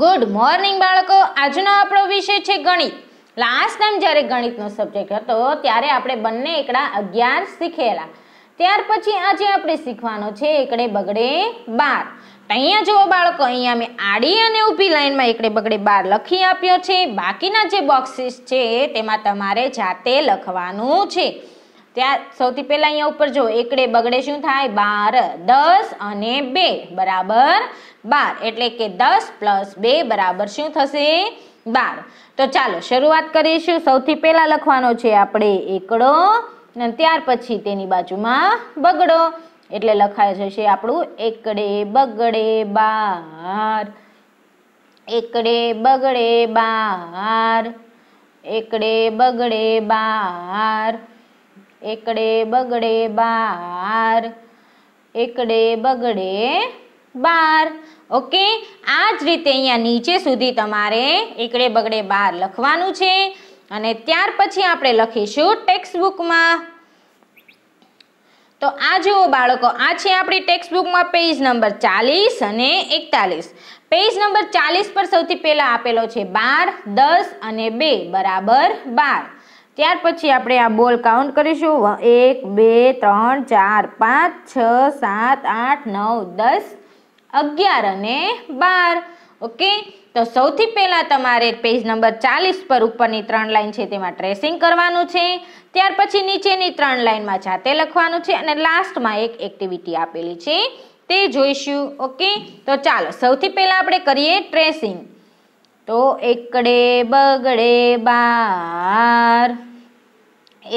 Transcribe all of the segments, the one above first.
good morning બાળકો આજનો આપણો વિષય છે ગણિત લાસ્ટ ટાઈમ જ્યારે ગણિતનો સબ્જેક્ટ હતો ત્યારે આપણે બંને એકડા અગિયાર શીખેલા ત્યાર પછી આજે આપણે શીખવાનો છે એકડે બગડે બાર અહીંયા જુઓ બાળકો અહીંયા મેં આડી અને ઊભી લાઈનમાં એકડે બગડે બાર લખી આપ્યો છે બાકીના જે બોક્સીસ છે તેમાં તમારે જાતે લખવાનું છે ત્યાં સૌથી પહેલા અહીંયા ઉપર જો એકડે બગડે શું થાય બાર દસ અને બે બરાબર બાર એટલે કે દસ પ્લસ બે બરાબર શું થશે બાર તો ચાલો શરૂઆત કરીશું સૌથી પહેલા લખવાનો છે આપણે એકડો અને ત્યાર પછી તેની બાજુમાં બગડો એટલે લખાય જશે આપણું એકડે બગડે બાર એકડે બગડે બાર એકડે બગડે બાર એકડે બગડે બાર એકડે બગડે બાર ઓકે આ જ રીતે અહીંયા નીચે સુધી તમારે એકડે બગડે બાર લખવાનું છે અને ત્યાર પછી આપણે લખીશું ટેક્સ્ટ બુકમાં તો આ જુઓ બાળકો આ છે આપણી ટેક્સ્ટ બુકમાં પેજ નંબર ચાલીસ અને એકતાલીસ પેજ નંબર ચાલીસ પર સૌથી પહેલાં આપેલો છે બાર દસ અને બે બરાબર બાર ત્યાર પછી આપણે આ બોલ કાઉન્ટ કરીશું એક બે ત્રણ ચાર પાંચ છ સાત આઠ નવ દસ અગિયાર અને બાર ઓકે તો સૌથી પહેલાં તમારે પેજ નંબર ચાલીસ પર ઉપરની ત્રણ લાઇન છે તેમાં ટ્રેસિંગ કરવાનું છે ત્યાર પછી નીચેની ત્રણ લાઇનમાં જાતે લખવાનું છે અને લાસ્ટમાં એક એક્ટિવિટી આપેલી છે તે જોઈશું ઓકે તો ચાલો સૌથી પહેલાં આપણે કરીએ ટ્રેસિંગ તો એકડે બગડે બાર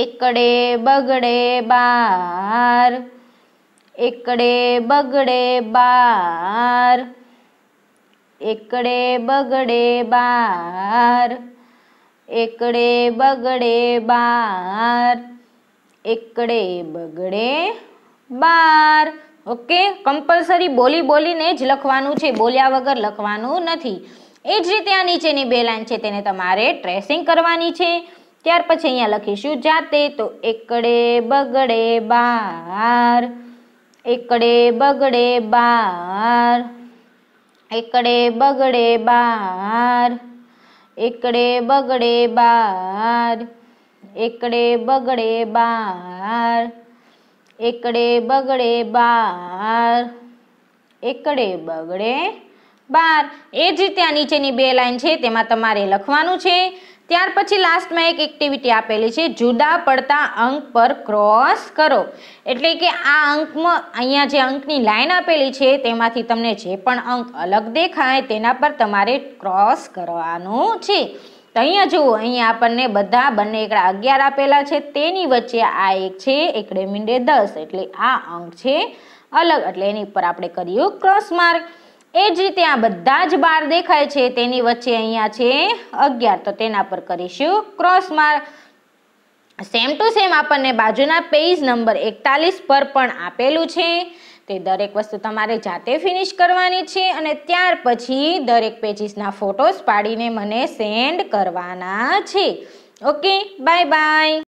એકડે બગડે બાર એકડે બગડે બાર એકડે બગડે બાર એકડે બગડે બાર એકડે બગડે બાર ઓકે કમ્પલસરી બોલી બોલીને જ લખવાનું છે બોલ્યા વગર લખવાનું નથી એ જ રીતે આ નીચેની બે લાઇન છે તેને તમારે ટ્રેસિંગ કરવાની છે ત્યાર પછી અહીંયા લખીશું જાતે તો એકડે બગડે બાર એકડે બગડે બાર એકડે બગડે બાર એકડે બગડે બાર એકડે બગડે બાર એકડે બગડે બાર એકડે બગડે બાર એ જ રીતે આ નીચેની બે લાઈન છે તેમાં તમારે લખવાનું છે ત્યાર પછી લાસ્ટમાં એક એક્ટિવિટી આપેલી છે જુદા પડતા અંક પર ક્રોસ કરો એટલે કે આ અંકમાં અહીંયા જે અંકની લાઈન આપેલી છે તેમાંથી તમને જે પણ અંક અલગ દેખાય તેના પર તમારે ક્રોસ કરવાનું છે તો અહીંયા જુઓ અહીંયા આપણને બધા બંને એકડા અગિયાર આપેલા છે તેની વચ્ચે આ એક છે એકડે મીંડે દસ એટલે આ અંક છે અલગ એટલે એની ઉપર આપણે કર્યું ક્રોસ માર્ક એ જ રીતે આ બધા જ બાર દેખાય છે તેની વચ્ચે અહીંયા છે અગિયાર તો તેના પર કરીશું cross mark same to same આપણને બાજુના પેજ નંબર એકતાલીસ પર પણ આપેલું છે તે દરેક વસ્તુ તમારે જાતે ફિનિશ કરવાની છે અને ત્યાર પછી દરેક પેજીસના ફોટોસ પાડીને મને સેન્ડ કરવાના છે ઓકે બાય બાય